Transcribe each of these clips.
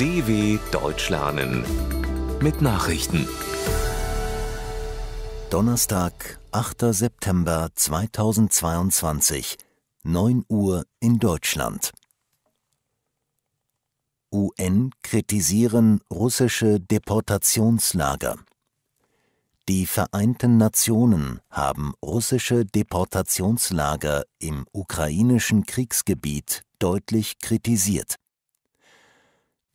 DW Deutsch lernen mit Nachrichten. Donnerstag, 8. September 2022, 9 Uhr in Deutschland. UN kritisieren russische Deportationslager. Die Vereinten Nationen haben russische Deportationslager im ukrainischen Kriegsgebiet deutlich kritisiert.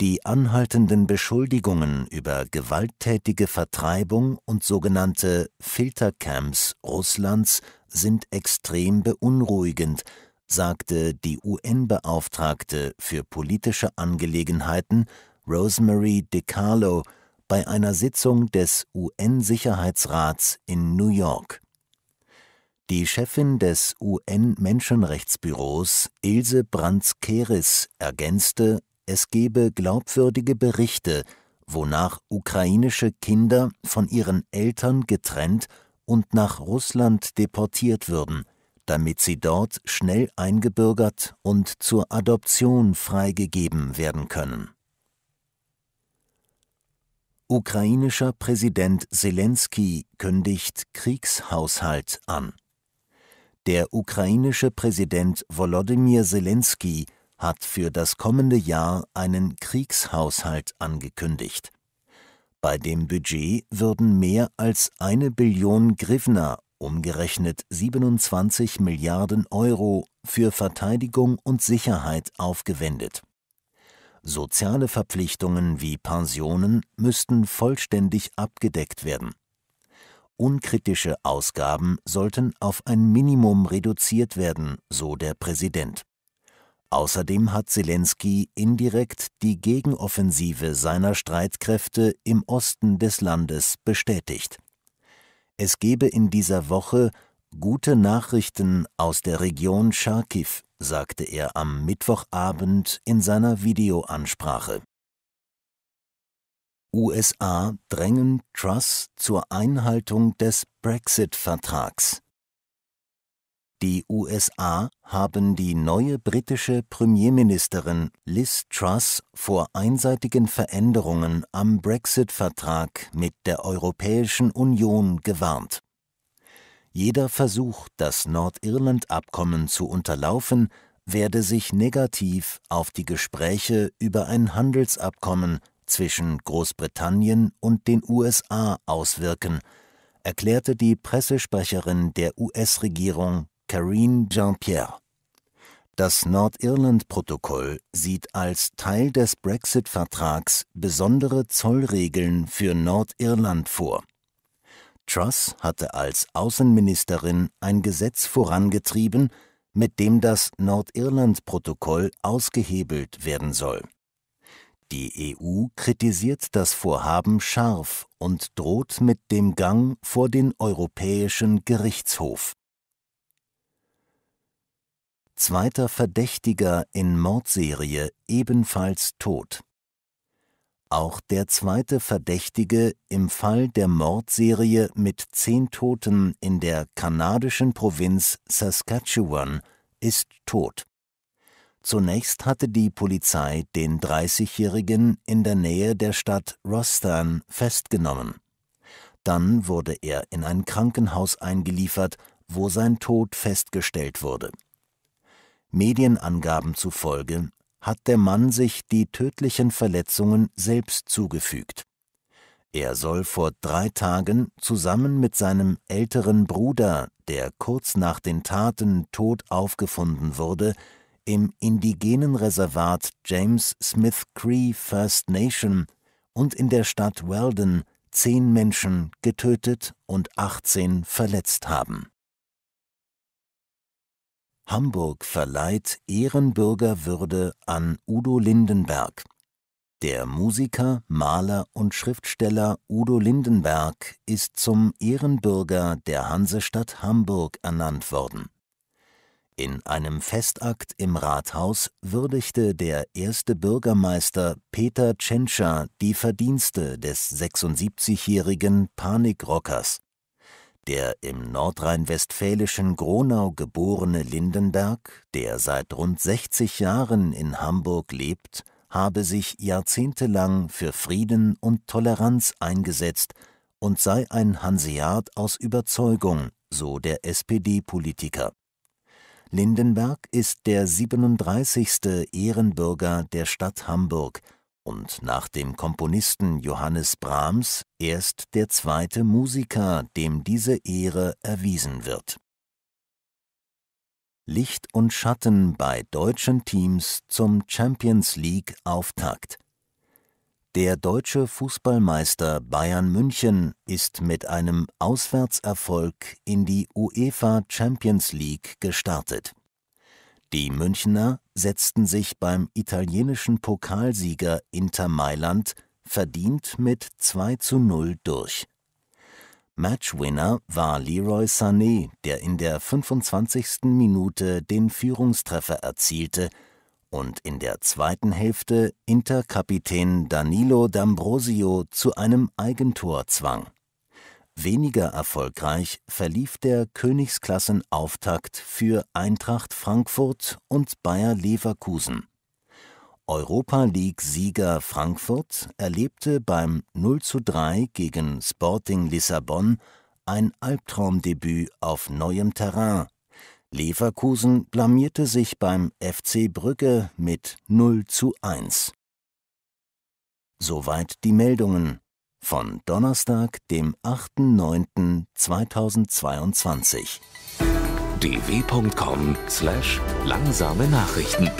Die anhaltenden Beschuldigungen über gewalttätige Vertreibung und sogenannte Filtercamps Russlands sind extrem beunruhigend, sagte die UN-Beauftragte für politische Angelegenheiten Rosemary DiCarlo bei einer Sitzung des UN-Sicherheitsrats in New York. Die Chefin des UN-Menschenrechtsbüros Ilse Brandt-Keris ergänzte es gebe glaubwürdige Berichte, wonach ukrainische Kinder von ihren Eltern getrennt und nach Russland deportiert würden, damit sie dort schnell eingebürgert und zur Adoption freigegeben werden können. Ukrainischer Präsident Zelensky kündigt Kriegshaushalt an. Der ukrainische Präsident Volodymyr Zelensky hat für das kommende Jahr einen Kriegshaushalt angekündigt. Bei dem Budget würden mehr als eine Billion Grivna, umgerechnet 27 Milliarden Euro, für Verteidigung und Sicherheit aufgewendet. Soziale Verpflichtungen wie Pensionen müssten vollständig abgedeckt werden. Unkritische Ausgaben sollten auf ein Minimum reduziert werden, so der Präsident. Außerdem hat Zelensky indirekt die Gegenoffensive seiner Streitkräfte im Osten des Landes bestätigt. Es gebe in dieser Woche gute Nachrichten aus der Region Charkiw, sagte er am Mittwochabend in seiner Videoansprache. USA drängen Truss zur Einhaltung des Brexit-Vertrags. Die USA haben die neue britische Premierministerin Liz Truss vor einseitigen Veränderungen am Brexit-Vertrag mit der Europäischen Union gewarnt. Jeder Versuch, das Nordirland-Abkommen zu unterlaufen, werde sich negativ auf die Gespräche über ein Handelsabkommen zwischen Großbritannien und den USA auswirken, erklärte die Pressesprecherin der US-Regierung Karine Jean-Pierre. Das Nordirland-Protokoll sieht als Teil des Brexit-Vertrags besondere Zollregeln für Nordirland vor. Truss hatte als Außenministerin ein Gesetz vorangetrieben, mit dem das Nordirland-Protokoll ausgehebelt werden soll. Die EU kritisiert das Vorhaben scharf und droht mit dem Gang vor den Europäischen Gerichtshof zweiter Verdächtiger in Mordserie ebenfalls tot. Auch der zweite Verdächtige im Fall der Mordserie mit zehn Toten in der kanadischen Provinz Saskatchewan ist tot. Zunächst hatte die Polizei den 30-Jährigen in der Nähe der Stadt Rostan festgenommen. Dann wurde er in ein Krankenhaus eingeliefert, wo sein Tod festgestellt wurde. Medienangaben zufolge hat der Mann sich die tödlichen Verletzungen selbst zugefügt. Er soll vor drei Tagen zusammen mit seinem älteren Bruder, der kurz nach den Taten tot aufgefunden wurde, im indigenen Reservat James Smith Cree First Nation und in der Stadt Weldon zehn Menschen getötet und 18 verletzt haben Hamburg verleiht Ehrenbürgerwürde an Udo Lindenberg. Der Musiker, Maler und Schriftsteller Udo Lindenberg ist zum Ehrenbürger der Hansestadt Hamburg ernannt worden. In einem Festakt im Rathaus würdigte der erste Bürgermeister Peter Tschentscher die Verdienste des 76-jährigen Panikrockers der im nordrhein-westfälischen Gronau geborene Lindenberg, der seit rund 60 Jahren in Hamburg lebt, habe sich jahrzehntelang für Frieden und Toleranz eingesetzt und sei ein Hanseat aus Überzeugung, so der SPD-Politiker. Lindenberg ist der 37. Ehrenbürger der Stadt Hamburg – und nach dem Komponisten Johannes Brahms erst der zweite Musiker, dem diese Ehre erwiesen wird. Licht und Schatten bei deutschen Teams zum Champions League Auftakt. Der deutsche Fußballmeister Bayern München ist mit einem Auswärtserfolg in die UEFA Champions League gestartet. Die Münchner setzten sich beim italienischen Pokalsieger Inter Mailand verdient mit 2 zu 0 durch. Matchwinner war Leroy Sané, der in der 25. Minute den Führungstreffer erzielte und in der zweiten Hälfte Interkapitän Danilo D'Ambrosio zu einem Eigentor zwang. Weniger erfolgreich verlief der Königsklassenauftakt für Eintracht Frankfurt und Bayer Leverkusen. Europa League-Sieger Frankfurt erlebte beim 0:3 gegen Sporting Lissabon ein Albtraumdebüt auf neuem Terrain. Leverkusen blamierte sich beim FC Brügge mit 0:1. Soweit die Meldungen von Donnerstag, dem 8.9.2022. dw.com/langsame slash Nachrichten